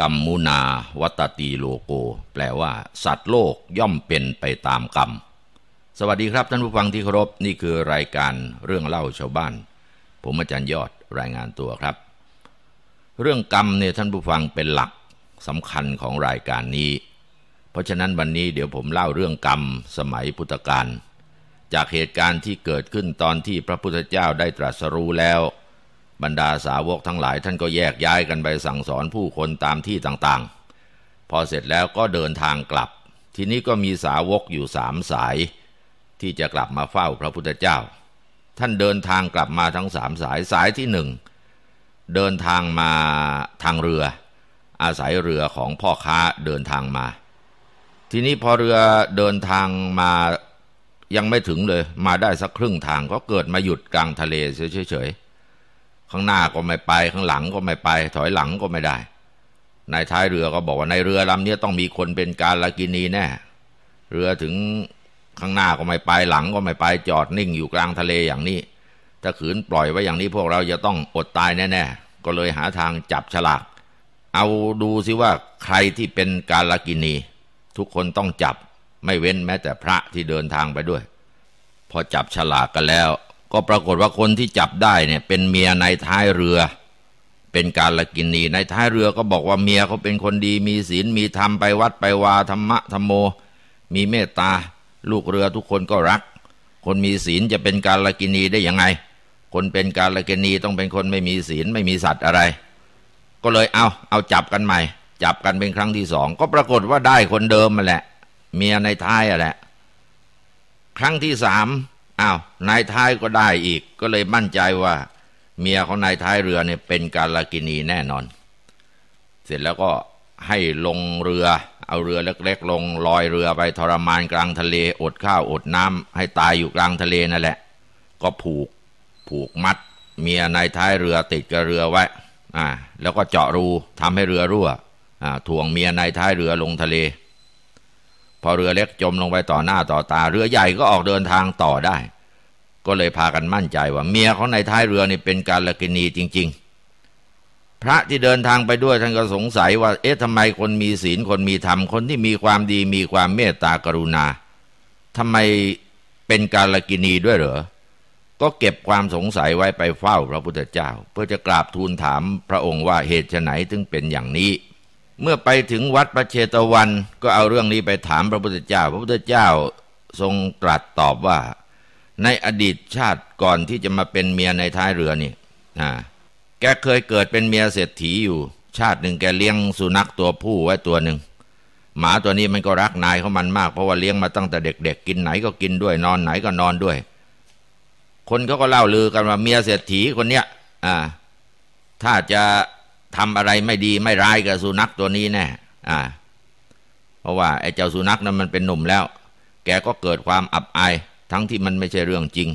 กรรมมุนาวัตตีโลโกแปลว่า สัตว์โลกย่อมเป็นไปตามกรรมสวัสดีครับท่านผู้ฟังที่เคารพนี่คือรายการเรื่องเล่าชาวบ้าน ผมอาจารย์ยอดรายงานตัวครับ เรื่องกรรมเนี่ยท่านผู้ฟังเป็นหลักสำคัญของรายการนี้ เพราะฉะนั้นวันนี้เดี๋ยวผมเล่าเรื่องกรรมสมัยพุทธกาลจากเหตุการณ์ที่เกิดขึ้นตอนที่พระพุทธเจ้าได้ตรัสรู้แล้วบรรดาสาวกทั้งหลายท่านก็แยกย้ายกันไปสั่งสอนผู้คนตามที่ต่างๆ พอเสร็จแล้วก็เดินทางกลับ ทีนี้ก็มีสาวกอยู่สามสายที่จะกลับมาเฝ้าพระพุทธเจ้า ท่านเดินทางกลับมาทั้งสามสาย สายที่หนึ่งเดินทางมาทางเรือ อาศัยเรือของพ่อค้าเดินทางมา ทีนี้พอเรือเดินทางมายังไม่ถึงเลย มาได้สักครึ่งทางก็เกิดมาหยุดกลางทะเลเฉยๆข้างหน้าก็ไม่ไปข้างหลังก็ไม่ไปถอยหลังก็ไม่ได้นายท้ายเรือก็บอกว่าในเรือลำนี้ต้องมีคนเป็นการลากินีแน่ เรือถึงข้างหน้าก็ไม่ไปหลังก็ไม่ไปจอดนิ่งอยู่กลางทะเลอย่างนี้ ถ้าขืนปล่อยไว้อย่างนี้พวกเราจะต้องอดตายแน่ๆก็เลยหาทางจับฉลาก เอาดูซิว่าใครที่เป็นการลากินีทุกคนต้องจับไม่เว้นแม้แต่พระที่เดินทางไปด้วยพอจับฉลากกันแล้วก็ปรากฏว่าคนที่จับได้เนี่ยเป็นเมียในท้ายเรือ เป็นการละกินนีนท้ายเรือก็บอกว่าเมียเขาเป็นคนดีมีศีลมีธรรมไปวัดไปวาธรรมะธรรมโม มีเมตตา ลูกเรือทุกคนก็รัก คนมีศีลจะเป็นการละกินีได้ยังไง คนเป็นการละกินีต้องเป็นคนไม่มีศีลไม่มีสัตว์อะไร ก็เลยเอา เอาจับกันใหม่ จับกันเป็นครั้งที่สองก็ปรากฏว่าได้คนเดิมมาแหละ เมียในท้ายอะแหละ ครั้งที่สาม้าวนายท้ายก็ได้อีก ก็เลยมั่นใจว่า เมียของนายท้ายเรือเนี่ยเป็นกาลกินีแน่นอน เสร็จแล้วก็ให้ลงเรือ เอาเรือเล็กๆลงลอยเรือไปทรมานกลางทะเลอดข้าวอดน้ำ ให้ตายอยู่กลางทะเลนั่นแหละ ก็ผูกผูกมัดเมียนายท้ายเรือติดกับเรือไว้อ่าแล้วก็เจาะรูทำให้เรือรั่วอ่าถ่วงเมียนายท้ายเรือลงทะเลพอเรือเล็กจมลงไปต่อหน้าต่อตาเรือใหญ่ก็ออกเดินทางต่อได้ ก็เลยพากันมั่นใจว่าเมียของนายท้ายเรือนี่เป็นการละกินีจริง ๆ พระที่เดินทางไปด้วยท่านก็สงสัยว่าเอ๊ะทำไมคนมีศีลคนมีธรรมคนที่มีความดีมีความเมตตากรุณาทำไมเป็นการละกินีด้วยเหรอก็เก็บความสงสัยไว้ไปเฝ้าพระพุทธเจ้า เพื่อจะกราบทูลถามพระองค์ว่าเหตุไฉนถึงเป็นอย่างนี้เมื่อไปถึงวัดพระเชตวัน ก็เอาเรื่องนี้ไปถามพระพุทธเจ้า พระพุทธเจ้าทรงตรัสตอบว่า ในอดีตชาติก่อนที่จะมาเป็นเมียในท้ายเรือนี่นะแกเคยเกิดเป็นเมียเศรษฐีอยู่ ชาติหนึ่งแกเลี้ยงสุนัขตัวผู้ไว้ตัวหนึ่งหมาตัวนี้มันก็รักนายของมันมาก เพราะว่าเลี้ยงมาตั้งแต่เด็กๆ กินไหนก็กินด้วยนอนไหนก็นอนด้วย คนเขาก็เล่าลือกันว่าเมียเศรษฐีคนเนี้ยอ่า ถ้าจะทำอะไรไม่ดีไม่ร้ายกับสุนัขตัวนี้แน่อ่า เพราะว่าไอ้เจ้าสุนัขนั้นมันเป็นหนุ่มแล้ว แกก็เกิดความอับอายทั้งที่มันไม่ใช่เรื่องจริง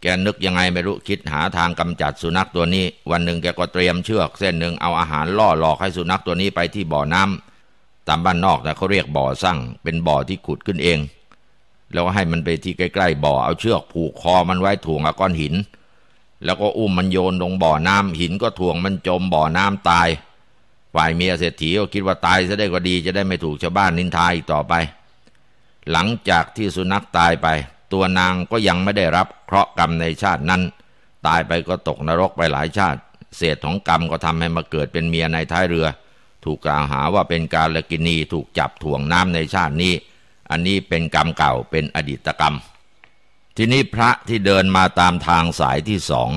แกนึกยังไงไม่รู้คิดหาทางกำจัดสุนัขตัวนี้ วันหนึ่งแกก็เตรียมเชือกเส้นหนึ่งเอาอาหารล่อหลอกให้สุนัขตัวนี้ไปที่บ่อน้ำ ตามบ้านนอกแต่เขาเรียกบ่อสร้างเป็นบ่อที่ขุดขึ้นเอง แล้วให้มันไปที่ใกล้ๆบ่อเอาเชือกผูกคอมันไว้ถ่วงก้อนหินแล้วก็อุ้มมันโยนลงบ่อน้ำหินก็ถ่วงมันจมบ่อน้ำตายฝ่ายเมียเศรษฐีก็คิดว่าตายซะได้ก็ดีจะได้ไม่ถูกชาวบ้านนินทาอีกต่อไป หลังจากที่สุนัขตายไป ตัวนางก็ยังไม่ได้รับเคราะห์กรรมในชาตินั้น ตายไปก็ตกนรกไปหลายชาติ เศษของกรรมก็ทำให้มาเกิดเป็นเมียในท้ายเรือ ถูกกล่าวหาว่าเป็นการลกินีถูกจับถ่วงน้ำในชาตินี้ อันนี้เป็นกรรมเก่าเป็นอดีตกรรมทีนี้พระที่เดินมาตามทางสายที่สอง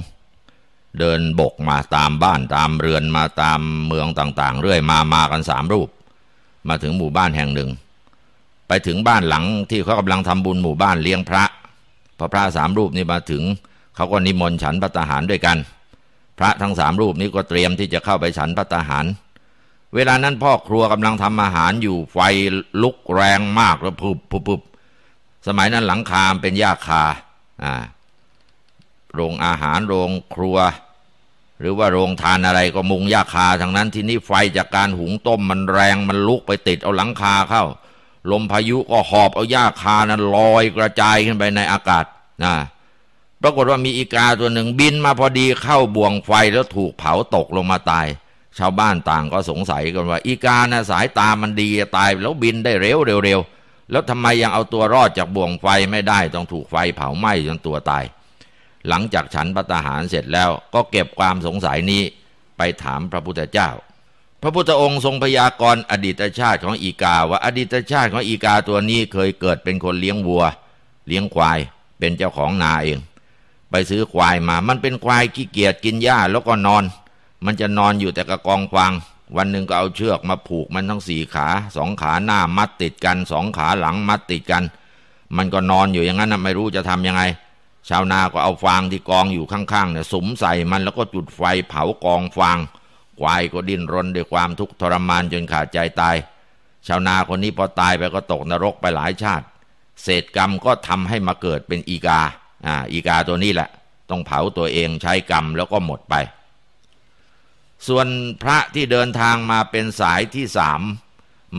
เดินบกมาตามบ้านตามเรือนมาตามเมืองต่าง ๆ เรื่อยมามากันสามรูป มาถึงหมู่บ้านแห่งหนึ่ง ไปถึงบ้านหลังที่เขากำลังทำบุญหมู่บ้านเลี้ยงพระพอพระสามรูปนี้มาถึงเขาก็นิมนต์ฉันพัตหารด้วยกัน พระทั้งสามรูปนี้ก็เตรียมที่จะเข้าไปฉันพัตหาร เวลานั้นพ่อครัวกำลังทำอาหารอยู่ไฟลุกแรงมากแล้วปุบปุบสมัยนั้นหลังคามเป็นหญ้าคาอ่าโรงอาหารโรงครัว หรือว่าโรงทานอะไรก็มุงหญ้าคาทางนั้นที่นี่ไฟจากการหุงต้มมันแรงมันลุกไปติด เอาหลังคาเข้าลมพายุก็หอบเอาหญ้าคานั้นลอยกระจายขึ้นไปในอากาศนะปรากฏว่ามีอีกาตัวหนึ่งบินมาพอดีเข้าบ่วงไฟแล้วถูกเผาตกลงมาตาย ชาวบ้านต่างก็สงสัยกันว่า อีกานะสายตามันดีตาย แล้วบินได้เร็วเร็วเร็วแล้วทำไมยังเอาตัวรอดจากบ่วงไฟไม่ได้ต้องถูกไฟเผาไหม้จนตัวตาย หลังจากฉันพัตหารเสร็จแล้วก็เก็บความสงสัยนี้ไปถามพระพุทธเจ้า พระพุทธองค์ทรงพยากรณ์อดีตชาติของอีกาว่าอดีตชาติของอีกาตัวนี้เคยเกิดเป็นคนเลี้ยงวัว เลี้ยงควายเป็นเจ้าของนาเองไปซื้อควายมามันเป็นควายขี้เกียจกินหญ้าแล้วก็นอน มันจะนอนอยู่แต่กระกองฟางวันหนึ่งก็เอาเชือกมาผูกมันทั้งสี่ขา สองขาหน้ามัดติดกัน สองขาหลังมัดติดกัน มันก็นอนอยู่อย่างนั้นนะไม่รู้จะทํำยังไง ชาวนาก็เอาฟางที่กองอยู่ข้างๆเนี่ยสมใส่มันแล้วก็จุดไฟเผากองฟางควายก็ดิ้นรนด้วยความทุกข์ทรมานจนขาดใจตาย ชาวนาคนนี้พอตายไปก็ตกนรกไปหลายชาติ เศษกรรมก็ทำให้มาเกิดเป็นอีกาอ่าอีกาตัวนี้แหละ ต้องเผาตัวเองใช้กรรมแล้วก็หมดไปส่วนพระที่เดินทางมาเป็นสายที่สาม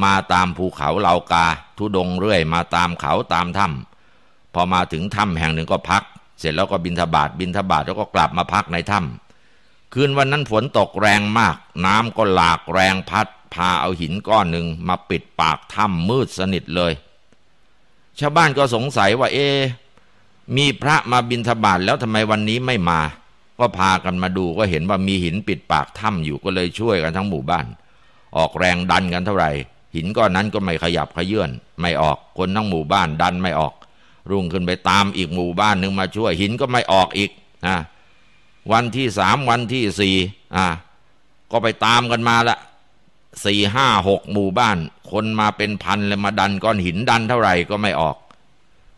มาตามภูเขาเหล่ากา ทุดงเรื่อย มาตามเขาตามถ้ำพอมาถึงถ้ำแห่งหนึ่งก็พัก เสร็จแล้วก็บินทบาทบินทบาทแล้วก็กลับมาพักในถ้ำคืนวันนั้นฝนตกแรงมาก น้ำก็หลากแรงพัด พาเอาหินก้อนหนึ่งมาปิดปากถ้ำมืดสนิทเลย ชาวบ้านก็สงสัยว่าเอ มีพระมาบินทบาทแล้วทำไมวันนี้ไม่มาก็พากันมาดูก็เห็นว่ามีหินปิดปากถ้ำอยู่ก็เลยช่วยกันทั้งหมู่บ้าน ออกแรงดันกันเท่าไหร่ หินก้อนนั้นก็ไม่ขยับขยื่นไม่ออก คนทั้งหมู่บ้านดันไม่ออก รุ่งขึ้นไปตามอีกหมู่บ้านหนึ่งมาช่วยหินก็ไม่ออกอีกนะวันที่สามวันที่สี่อ่ะก็ไปตามกันมาละสี่ห้าหกหมู่บ้าน คนมาเป็นพันเลยมาดันก้อนหินดันเท่าไหร่ก็ไม่ออก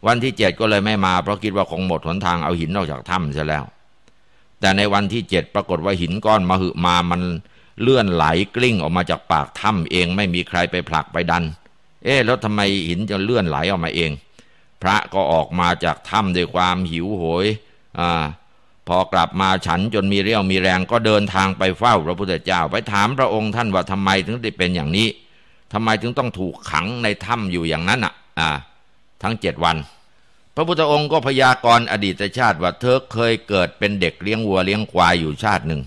วันที่เจ็ดก็เลยไม่มาเพราะคิดว่าคงหมดหนทางเอาหินออกจากถ้ำเสียแล้วแต่ในวันที่เจ็ดปรากฏว่าหินก้อนมหึมามันเลื่อนไหลกลิ้งออกมาจากปากถ้ำเองไม่มีใครไปผลักไปดัน เอ๊ะแล้วทำไมหินจะเลื่อนไหลออกมาเอง พระก็ออกมาจากถ้ำด้วยความหิวโหย อ่า พอกลับมาฉันจนมีเรี่ยวมีแรงก็เดินทางไปเฝ้า พระพุทธเจ้าไปถามพระองค์ท่านว่าทำไมถึงได้เป็นอย่างนี้ทำไมถึงต้องถูกขังในถ้ำอยู่อย่างนั้นอ่ะ อ่า ทั้งเจ็ดวันพระพุทธองค์ก็พยากรณ์อดีตชาติ ว่าเธอเคยเกิดเป็นเด็กเลี้ยงวัวเลี้ยงควายอยู่ชาติหนึ่ง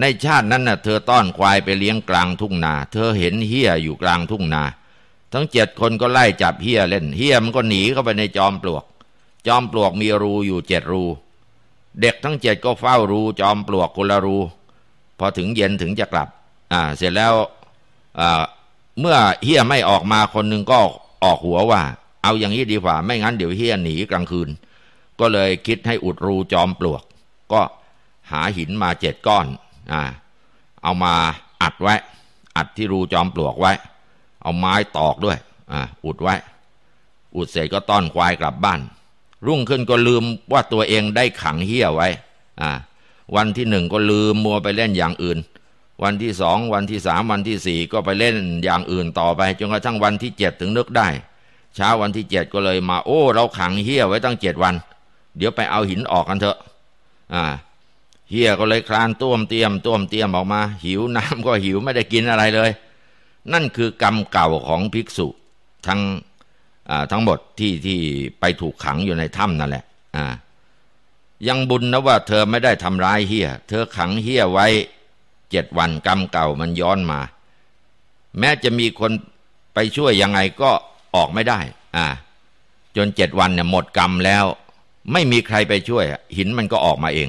ในชาตินั้นน่ะเธอต้อนควายไปเลี้ยงกลางทุ่งนา เธอเห็นเฮียอยู่กลางทุ่งนา ทั้งเจ็ดคนก็ไล่จับเฮียเล่นเฮียมันก็หนีเข้าไปในจอมปลวก จอมปลวกมีรูอยู่เจ็ดรู เด็กทั้งเจ็ดก็เฝ้ารู จอมปลวกคนละรู พอถึงเย็นถึงจะกลับอ่าเสร็จแล้วอ่าเมื่อเฮียไม่ออกมาคนหนึ่งก็ออกหัวว่าเอาอย่างนี้ดีกว่าไม่งั้น เดี๋ยวเฮียหนีกลางคืน ก็เลยคิดให้อุดรูจอมปลวกก็หาหินมาเจ็ดก้อนอ่าเอามาอัดไว้ อัดที่รูจอมปลวกไว้ เอาไม้ตอกด้วยอ่าอุดไว้ อุดเสร็จก็ต้อนควายกลับบ้าน รุ่งขึ้นก็ลืมว่าตัวเองได้ขังเฮียไว้อ่าวันที่หนึ่งก็ลืมมัวไปเล่นอย่างอื่น วันที่สองวันที่สามวันที่สี่ก็ไปเล่นอย่างอื่นต่อไปจนกระทั่งวันที่เจ็ดถึงนึกได้เช้าวันที่เจ็ดก็เลยมา โอ้ เราขังเฮียไว้ตั้งเจ็ดวัน เดี๋ยวไปเอาหินออกกันเถอะ อ่าเฮียก็เลยคลานต้วมเตียมต้วมเตียมออกมา หิวน้ำก็หิวไม่ได้กินอะไรเลย นั่นคือกรรมเก่าของภิกษุทั้งทั้งหมดที่ที่ไปถูกขังอยู่ในถ้ำนั่นแหละ อ่า ยังบุญนะว่า เธอไม่ได้ทำร้ายเฮียเธอขังเฮียไว้เจ็ดวัน กรรมเก่ามันย้อนมา แม้จะมีคนไปช่วยยังไงก็ออกไม่ได้ อ่า จนเจ็ดวันเนี่ยหมดกรรมแล้วไม่มีใครไปช่วยหินมันก็ออกมาเอง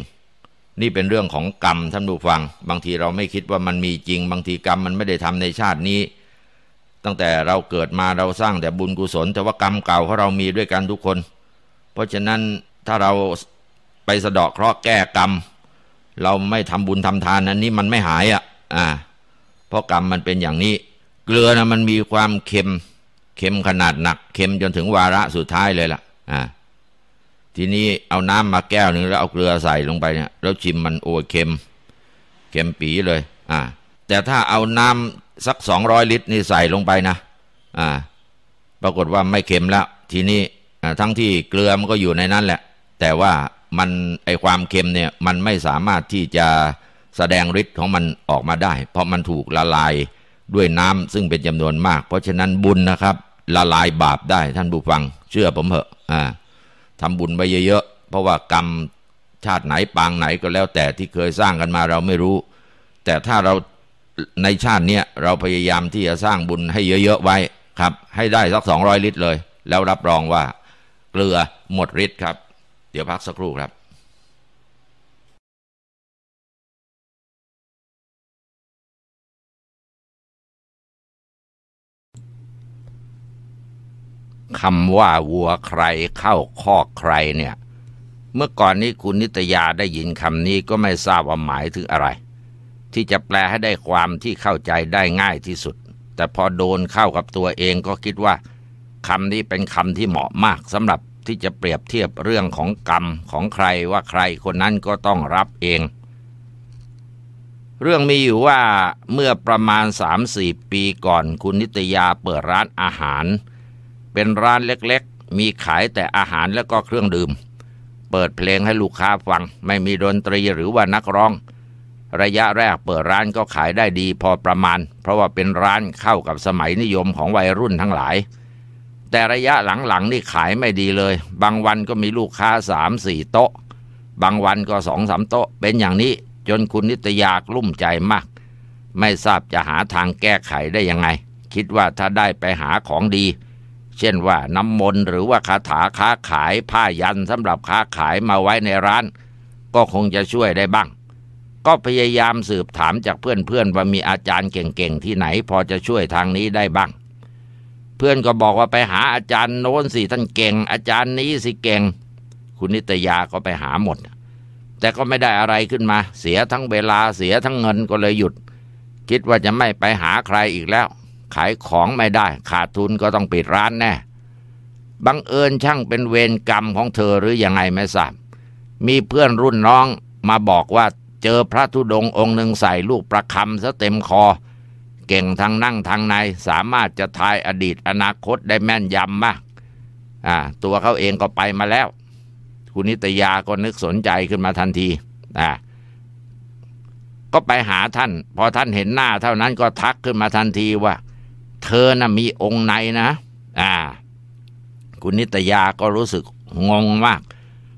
นี่เป็นเรื่องของกรรมท่านผู้ฟัง บางทีเราไม่คิดว่ามันมีจริง บางทีกรรมมันไม่ได้ทำในชาตินี้ ตั้งแต่เราเกิดมาเราสร้างแต่บุญกุศล แต่ว่ากรรมเก่าของเรามีด้วยกันทุกคน เพราะฉะนั้นถ้าเราไปสะเดาะเคราะห์แก้กรรมเราไม่ทำบุญทำทานนั้นนี่มันไม่หายอ่ะ อ่า เพราะกรรมมันเป็นอย่างนี้ เกลือนะมันมีความเค็มเค็มขนาดหนักเค็มจนถึงวาระสุดท้ายเลยล่ะ อ่า ทีนี้เอาน้ำมาแก้วหนึ่งแล้วเอาเกลือใส่ลงไปเนี่ยแล้วชิมมันโอ้เค็มเค็มปีเลย อ่า แต่ถ้าเอาน้ำสักสองร้อยลิตรนี่ใส่ลงไปนะ อ่า ปรากฏว่าไม่เค็มแล้วทีนี้ทั้งที่เกลือมันก็อยู่ในนั้นแหละ แต่ว่ามันไอความเค็มเนี่ย มันไม่สามารถที่จะแสดงฤทธิ์ของมันออกมาได้ เพราะมันถูกละลายด้วยน้ำซึ่งเป็นจำนวนมาก เพราะฉะนั้นบุญนะครับละลายบาปได้ท่านผู้ฟังเชื่อผมเถอะ อ่าทำบุญไปเยอะๆ เพราะว่ากรรมชาติไหนปางไหนก็แล้วแต่ที่เคยสร้างกันมาเราไม่รู้ แต่ถ้าเราในชาติเนี้ยเราพยายามที่จะสร้างบุญให้เยอะๆไว้ครับ ให้ได้สักสองร้อยลิตรเลย แล้วรับรองว่า เกลือหมดฤทธิ์ครับ เดี๋ยวพักสักครู่ครับคำว่าวัวใครเข้าคอกใครเนี่ย เมื่อก่อนนี้คุณนิตยาได้ยินคำนี้ก็ไม่ทราบว่าหมายถึงอะไร ที่จะแปลให้ได้ความที่เข้าใจได้ง่ายที่สุด แต่พอโดนเข้ากับตัวเองก็คิดว่าคำนี้เป็นคำที่เหมาะมากสำหรับที่จะเปรียบเทียบเรื่องของกรรมของใครว่าใครคนนั้นก็ต้องรับเอง เรื่องมีอยู่ว่าเมื่อประมาณ3-4ปีก่อนคุณนิตยาเปิดร้านอาหารเป็นร้านเล็กๆ มีขายแต่อาหารและก็เครื่องดื่ม เปิดเพลงให้ลูกค้าฟัง ไม่มีดนตรีหรือว่านักร้อง ระยะแรกเปิดร้านก็ขายได้ดีพอประมาณ เพราะว่าเป็นร้านเข้ากับสมัยนิยมของวัยรุ่นทั้งหลาย แต่ระยะหลัง ๆ นี่ขายไม่ดีเลย บางวันก็มีลูกค้าสามสี่โต๊ะ บางวันก็สองสามโต๊ะ เป็นอย่างนี้จนคุณนิตยากลุ่มใจมาก ไม่ทราบจะหาทางแก้ไขได้ยังไง คิดว่าถ้าได้ไปหาของดีเช่นว่าน้ำมนต์หรือว่าคาถาค้าขาย ผ้ายันสำหรับค้าขายมาไว้ในร้าน ก็คงจะช่วยได้บ้าง ก็พยายามสืบถามจากเพื่อนๆว่ามีอาจารย์เก่งๆที่ไหนพอจะช่วยทางนี้ได้บ้าง เพื่อนก็บอกว่าไปหาอาจารย์โน้นสิท่านเก่ง อาจารย์นี้สิเก่ง คุณนิตยาก็ไปหาหมด แต่ก็ไม่ได้อะไรขึ้นมาเสียทั้งเวลาเสียทั้งเงินก็เลยหยุด คิดว่าจะไม่ไปหาใครอีกแล้วขายของไม่ได้ขาดทุนก็ต้องปิดร้านแน่ บังเอิญช่างเป็นเวรกรรมของเธอหรืออยังไงไม่ทราบ มีเพื่อนรุ่นน้องมาบอกว่าเจอพระธุดงองค์หนึ่งใส่ลูกประคำซะเต็มคอ เก่งทางนั่งทางในสามารถจะทายอดีตอนาคตได้แม่นยำมากอ่าตัวเขาเองก็ไปมาแล้ว คุณนิตยาก็นึกสนใจขึ้นมาทันทีอ่าก็ไปหาท่านพอท่านเห็นหน้าเท่านั้นก็ทักขึ้นมาทันทีว่าเธอนะ่ะมีองค์ในนะ อ่า คุณนิตยาก็รู้สึกงงมาก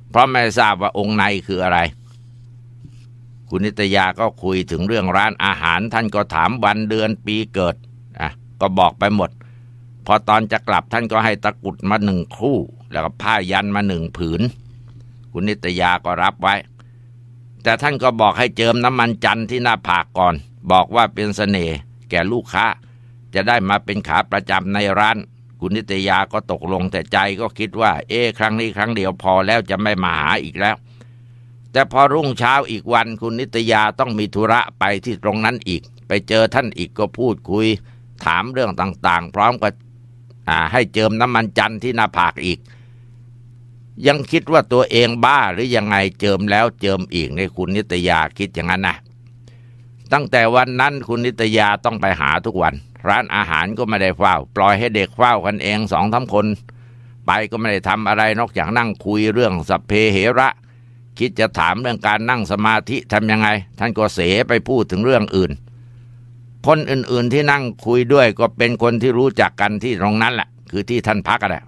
เพราะไม่ทราบว่าองค์ในคืออะไร คุณนิตยาก็คุยถึงเรื่องร้านอาหารท่านก็ถามวันเดือนปีเกิด อ่ะ ก็บอกไปหมด พอตอนจะกลับท่านก็ให้ตะกุดมาหนึ่งคู่ แล้วก็ผ้ายันมาหนึ่งผืน คุณนิตยาก็รับไว้ แต่ท่านก็บอกให้เจิมน้ำมันจันทร์ที่หน้าผากก่อน บอกว่าเป็นสเสน่ห์แก่ลูกค้าจะได้มาเป็นขาประจำในร้าน คุณนิตยาก็ตกลงแต่ใจก็คิดว่า เอ๊ครั้งนี้ครั้งเดียวพอแล้วจะไม่มาหาอีกแล้ว แต่พอรุ่งเช้าอีกวัน คุณนิตยาต้องมีธุระไปที่ตรงนั้นอีก ไปเจอท่านอีกก็พูดคุยถามเรื่องต่าง ๆ พร้อมกับให้เจิมน้ำมันจันทร์ที่หน้าผากอีก ยังคิดว่าตัวเองบ้าหรือยังไงเจิมแล้วเจิมอีกในคุณนิตยาคิดอย่างนั้นนะตั้งแต่วันนั้น คุณนิตยาต้องไปหาทุกวันร้านอาหารก็ไม่ได้เฝ้า ปล่อยให้เด็กเฝ้ากันเองสองสาคนไปก็ไม่ได้ทำอะไรนอกจากนั่งคุยเรื่องสัพเพเหระ คิดจะถามเรื่องการนั่งสมาธิทำยังไงท่านก็เสไปพูดถึงเรื่องอื่น คนอื่นๆที่นั่งคุยด้วยก็เป็นคนที่รู้จักกันที่ตรงนั้นแหละ คือที่ท่านพักแหละ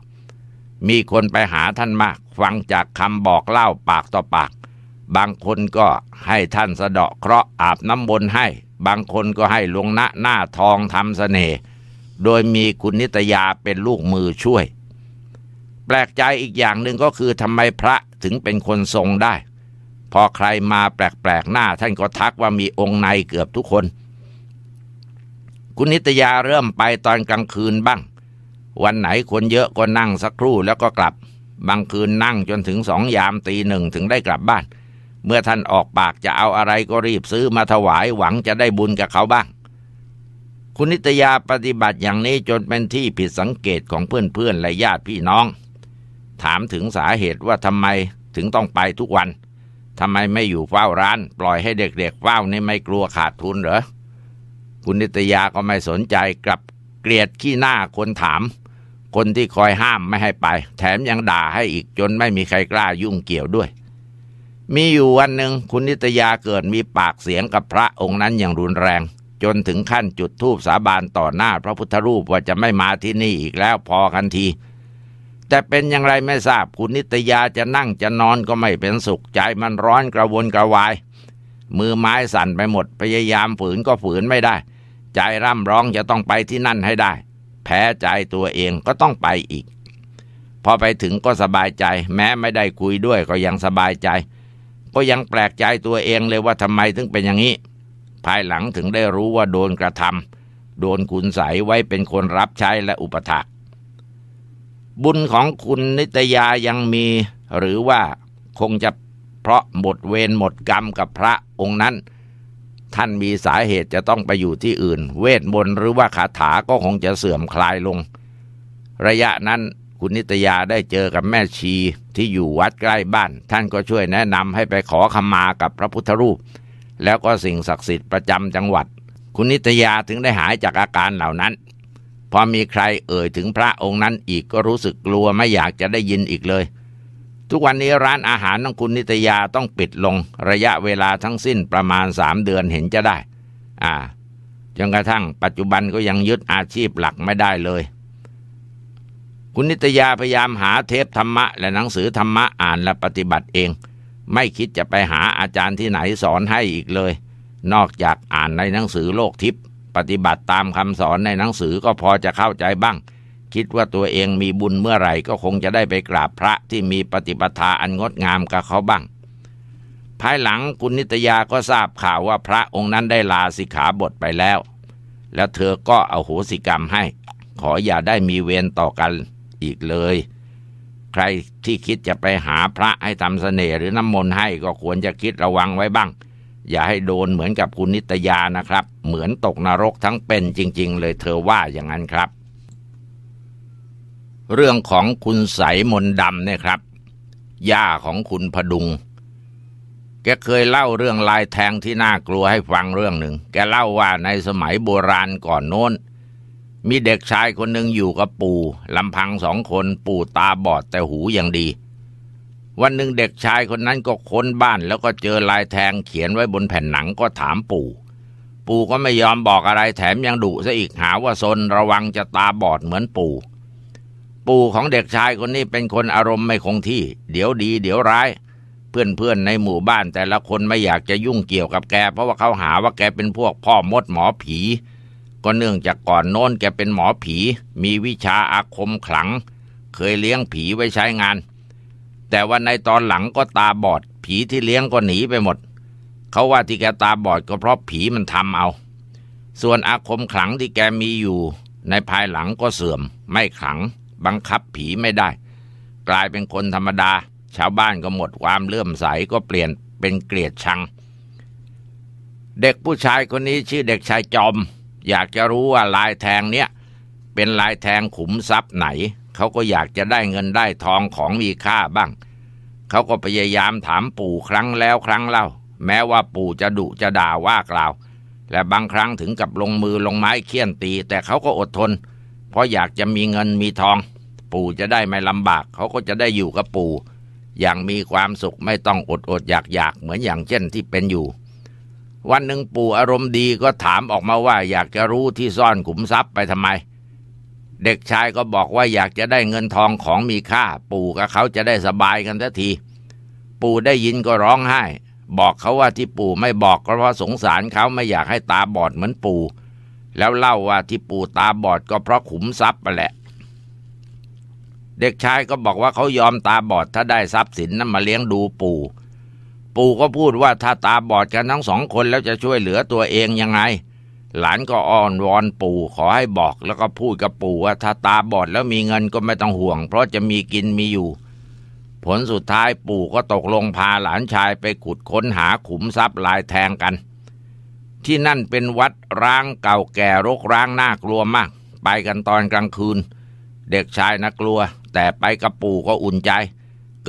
มีคนไปหาท่านมากฟังจากคำบอกเล่าปากต่อปาก บางคนก็ให้ท่านสะเดาะเคราะห์อาบน้ำมนต์ให้บางคนก็ให้ลงนาหน้าทองทำสเสน่ห์โดยมีคุณนิตยาเป็นลูกมือช่วย แปลกใจอีกอย่างหนึ่งก็คือทำไมพระถึงเป็นคนทรงได้ พอใครมาแปลกๆหน้า ท่านก็ทักว่ามีองค์ในเกือบทุกคน คุณนิตยาเริ่มไปตอนกลางคืนบ้าง วันไหนคนเยอะก็นั่งสักครู่แล้วก็กลับ บางคืนนั่งจนถึงสองยามตีหนึ่งถึงได้กลับบ้านเมื่อท่านออกปากจะเอาอะไรก็รีบซื้อมาถวายหวังจะได้บุญกับเขาบ้าง คุณนิตยาปฏิบัติอย่างนี้จนเป็นที่ผิดสังเกตของเพื่อนๆและญาติพี่น้อง ถามถึงสาเหตุว่าทำไมถึงต้องไปทุกวันทำไมไม่อยู่เฝ้าร้าน ปล่อยให้เด็กๆเฝ้านี่ไม่กลัวขาดทุนเหรอ คุณนิตยาก็ไม่สนใจกลับเกลียดขี้หน้าคนถาม คนที่คอยห้ามไม่ให้ไป แถมยังด่าให้อีกจนไม่มีใครกล้ายุ่งเกี่ยวด้วยมีอยู่วันหนึ่งคุณนิตยาเกิดมีปากเสียงกับพระองค์นั้นอย่างรุนแรง จนถึงขั้นจุดธูปสาบานต่อหน้า พระพุทธรูปว่าจะไม่มาที่นี่อีกแล้วพอกันทีแต่เป็นอย่างไรไม่ทราบคุณนิตยาจะนั่งจะนอนก็ไม่เป็นสุขใจมันร้อนกระวนกระวายมือไม้สั่นไปหมดพยายามฝืนก็ฝืนไม่ได้ ใจร่ำร้องจะต้องไปที่นั่นให้ได้ แพ้ใจตัวเองก็ต้องไปอีก พอไปถึงก็สบายใจ แม้ไม่ได้คุยด้วยก็ยังสบายใจก็ยังแปลกใจตัวเองเลยว่าทำไมถึงเป็นอย่างนี้ ภายหลังถึงได้รู้ว่าโดนกระทำโดนคุณใสไว้เป็นคนรับใช้และอุปถัก บุญของคุณนิตยายังมี หรือว่าคงจะเพราะหมดเวรหมดกรรมกับพระองค์นั้น ท่านมีสาเหตุจะต้องไปอยู่ที่อื่น เวทมนต์หรือว่าคาถาก็คงจะเสื่อมคลายลง ระยะนั้นคุณนิตยาได้เจอกับแม่ชีที่อยู่วัดใกล้บ้าน ท่านก็ช่วยแนะนำให้ไปขอขมากับพระพุทธรูปแล้วก็สิ่งศักดิ์สิทธิ์ประจำจังหวัด คุณนิตยาถึงได้หายจากอาการเหล่านั้น พอมีใครเอ่ยถึงพระองค์นั้นอีกก็รู้สึกกลัวไม่อยากจะได้ยินอีกเลย ทุกวันนี้ร้านอาหารของคุณนิตยาต้องปิดลง ระยะเวลาทั้งสิ้นประมาณสามเดือนเห็นจะได้ อ่าจนกระทั่ง ปัจจุบันก็ยังยึดอาชีพหลักไม่ได้เลยคุณนิตยาพยายามหาเทปธรรมะ และหนังสือธรรมะอ่านและปฏิบัติเอง ไม่คิดจะไปหาอาจารย์ที่ไหนสอนให้อีกเลย นอกจากอ่านในหนังสือโลกทิพย์ปฏิบัติตามคำสอนในหนังสือก็พอจะเข้าใจบ้าง คิดว่าตัวเองมีบุญเมื่อไหร่ก็คงจะได้ไปกราบพระที่มีปฏิปทาอันงดงามกับเขาบ้าง ภายหลังคุณนิตยาก็ทราบข่าวว่าพระองค์นั้นได้ลาสิกขาบทไปแล้ว และเธอก็เอาโหสิกรรมให้ ขออย่าได้มีเวรต่อกันอีกเลย ใครที่คิดจะไปหาพระให้ทำสเสน่ห์หรือน้ำมนต์ให้ก็ควรจะคิดระวังไว้บ้าง อย่าให้โดนเหมือนกับคุณนิตยานะครับ เหมือนตกนรกทั้งเป็นจริง ๆ เลยเธอว่าอย่างนั้นครับ เรื่องของคุณใสมนดำเนี่ยครับย่าของคุณพดุง แกเคยเล่าเรื่องลายแทงที่น่ากลัวให้ฟังเรื่องหนึ่งแกเล่าว่าในสมัยโบราณก่อนโน้นมีเด็กชายคนหนึ่งอยู่กับปู่ลำพังสองคนปู่ตาบอดแต่หูยังดี วันหนึ่งเด็กชายคนนั้นก็ค้นบ้านแล้วก็เจอลายแทงเขียนไว้บนแผ่นหนังก็ถามปู่ปู่ก็ไม่ยอมบอกอะไรแถมยังดุซะอีกหาว่าซนระวังจะตาบอดเหมือนปู่ปู่ของเด็กชายคนนี้เป็นคนอารมณ์ไม่คงที่ เดี๋ยวดีเดี๋ยวร้าย เพื่อนๆในหมู่บ้านแต่ละคนไม่อยากจะยุ่งเกี่ยวกับแก เพราะว่าเขาหาว่าแกเป็นพวกพ่อมดหมอผีก็เนื่องจากก่อนโน้นแกเป็นหมอผี มีวิชาอาคมขลัง เคยเลี้ยงผีไว้ใช้งาน แต่ว่าในตอนหลังก็ตาบอด ผีที่เลี้ยงก็หนีไปหมด เขาว่าที่แกตาบอดก็เพราะผีมันทำเอา ส่วนอาคมขลังที่แกมีอยู่ ในภายหลังก็เสื่อม ไม่ขลัง บังคับผีไม่ได้ กลายเป็นคนธรรมดา ชาวบ้านก็หมดความเลื่อมใสก็เปลี่ยนเป็นเกลียดชัง เด็กผู้ชายคนนี้ชื่อเด็กชายจอมอยากจะรู้ว่าลายแทงเนี้ยเป็นลายแทงขุมทรัพย์ไหนเขาก็อยากจะได้เงินได้ทองของมีค่าบ้างเขาก็พยายามถามปู่ครั้งแล้วครั้งเล่า แม้ว่าปู่จะดุจะด่าว่ากล่าว และบางครั้งถึงกับลงมือลงไม้เคี่ยนตี แต่เขาก็อดทน เพราะอยากจะมีเงินมีทอง ปู่จะได้ไม่ลำบากเขาก็จะได้อยู่กับปู่อย่างมีความสุขไม่ต้องอดอดอยากอยากเหมือนอย่างเช่นที่เป็นอยู่วันหนึ่งปู่อารมณ์ดีก็ถามออกมาว่าอยากจะรู้ที่ซ่อนขุมทรัพย์ไปทำไม เด็กชายก็บอกว่าอยากจะได้เงินทองของมีค่า ปู่กับเขาจะได้สบายกันทันที ปู่ได้ยินก็ร้องไห้ บอกเขาว่าที่ปู่ไม่บอก ก็เพราะสงสารเขาไม่อยากให้ตาบอดเหมือนปู่แล้วเล่าว่าที่ปู่ตาบอดก็เพราะขุมทรัพย์ไปแหละ เด็กชายก็บอกว่าเขายอมตาบอดถ้าได้ทรัพย์สินนั้นมาเลี้ยงดูปู่ปูก็พูดว่าถ้าตาบอดกันทั้งสองคนแล้วจะช่วยเหลือตัวเองยังไง หลานก็อ้อนวอนปู่ ขอให้บอกแล้วก็พูดกับปู่ว่าถ้าตาบอดแล้วมีเงินก็ไม่ต้องห่วง เพราะจะมีกินมีอยู่ ผลสุดท้ายปู่ก็ตกลงพาหลานชายไปขุดค้นหาขุมทรัพย์ลายแทงกัน ที่นั่นเป็นวัดร้างเก่าแก่รกร้างน่ากลัวมาก ไปกันตอนกลางคืน เด็กชายน่ากลัว แต่ไปกับปู่ก็อุ่นใจ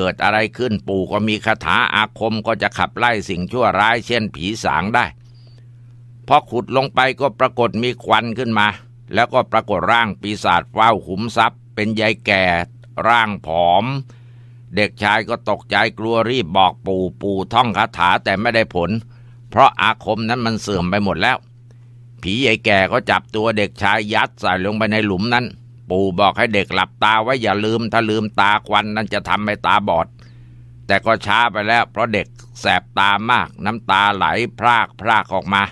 เกิดอะไรขึ้นปู่ก็มีคาถาอาคมก็จะขับไล่สิ่งชั่วร้ายเช่นผีสางได้ พอขุดลงไปก็ปรากฏมีควันขึ้นมา แล้วก็ปรากฏร่างปีศาจเฝ้าขุมทรัพย์ เป็นยายแก่ ร่างผอม เด็กชายก็ตกใจกลัวรีบบอกปู่ปู่ท่องคาถาแต่ไม่ได้ผล เพราะอาคมนั้นมันเสื่อมไปหมดแล้ว ผียายแก่ก็จับตัวเด็กชายยัดใส่ลงไปในหลุมนั้นปู่บอกให้เด็กหลับตาไว้อย่าลืมถ้าลืมตาควันนั่นจะทำให้ตาบอด แต่ก็ช้าไปแล้ว เพราะเด็กแสบตามากน้ำตาไหล พรากพรากออกมา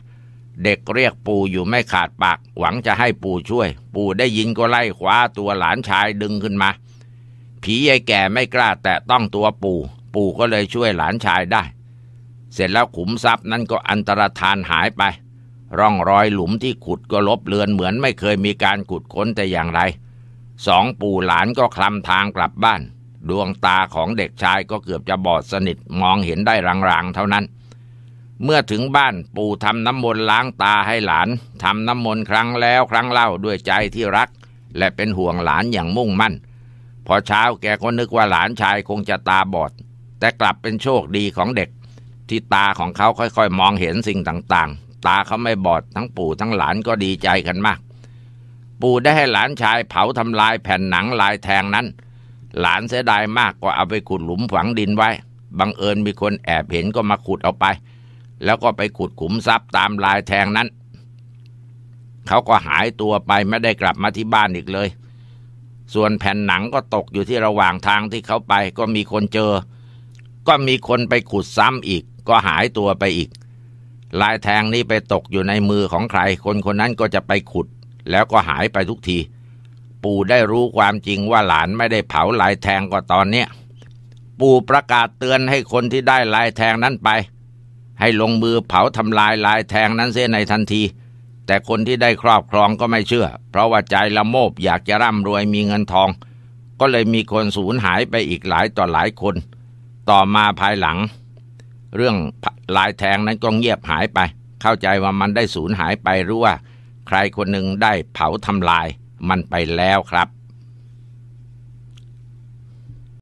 เด็กเรียกปู่อยู่ไม่ขาดปากหวังจะให้ปู่ช่วย ปู่ได้ยินก็ไล่คว้าตัวหลานชายดึงขึ้นมาผียายแก่ไม่กล้าแตะต้องตัวปู่ ปู่ก็เลยช่วยหลานชายได้ เสร็จแล้วขุมทรัพย์นั้นก็อันตรธานหายไปร่องรอยหลุมที่ขุดก็ลบเลือนเหมือนไม่เคยมีการขุดค้นแต่อย่างไรสองปู่หลานก็คลำทางกลับบ้าน ดวงตาของเด็กชายก็เกือบจะบอดสนิทมองเห็นได้รางๆ เท่านั้น เมื่อถึงบ้านปู่ทำน้ำมนต์ล้างตาให้หลานทำน้ำมนต์ครั้งแล้วครั้งเล่าด้วยใจที่รัก และเป็นห่วงหลานอย่างมุ่งมั่น พอเช้าแกก็นึกว่าหลานชายคงจะตาบอด แต่กลับเป็นโชคดีของเด็ก ที่ตาของเขาค่อยๆ มองเห็นสิ่งต่างๆ ตาเขาไม่บอดทั้งปู่ทั้งหลานก็ดีใจกันมากปู่ได้ให้หลานชายเผาทำลายแผ่นหนังลายแทงนั้น หลานเสียดายมากก็เอาไปขุดหลุมฝังดินไว้บังเอิญมีคนแอบเห็นก็มาขุดเอาไป แล้วก็ไปขุดขุมทรัพย์ตามลายแทงนั้น เขาก็หายตัวไปไม่ได้กลับมาที่บ้านอีกเลย ส่วนแผ่นหนังก็ตกอยู่ที่ระหว่างทางที่เขาไป ก็มีคนเจอ ก็มีคนไปขุดซ้ำอีกก็หายตัวไปอีก ลายแทงนี้ไปตกอยู่ในมือของใคร คนคนนั้นก็จะไปขุดแล้วก็หายไปทุกที ปู่ได้รู้ความจริงว่าหลานไม่ได้เผาลายแทงก็ตอนเนี้ยปู่ประกาศเตือนให้คนที่ได้ลายแทงนั้นไป ให้ลงมือเผาทำลายลายแทงนั้นเสียในทันที แต่คนที่ได้ครอบครองก็ไม่เชื่อ เพราะว่าใจละโมบอยากจะร่ำรวยมีเงินทอง ก็เลยมีคนสูญหายไปอีกหลายต่อหลายคน ต่อมาภายหลัง เรื่องลายแทงนั้นก็เงียบหายไป เข้าใจว่ามันได้สูญหายไปหรือว่าใครคนหนึ่งได้เผาทำลายมันไปแล้วครับ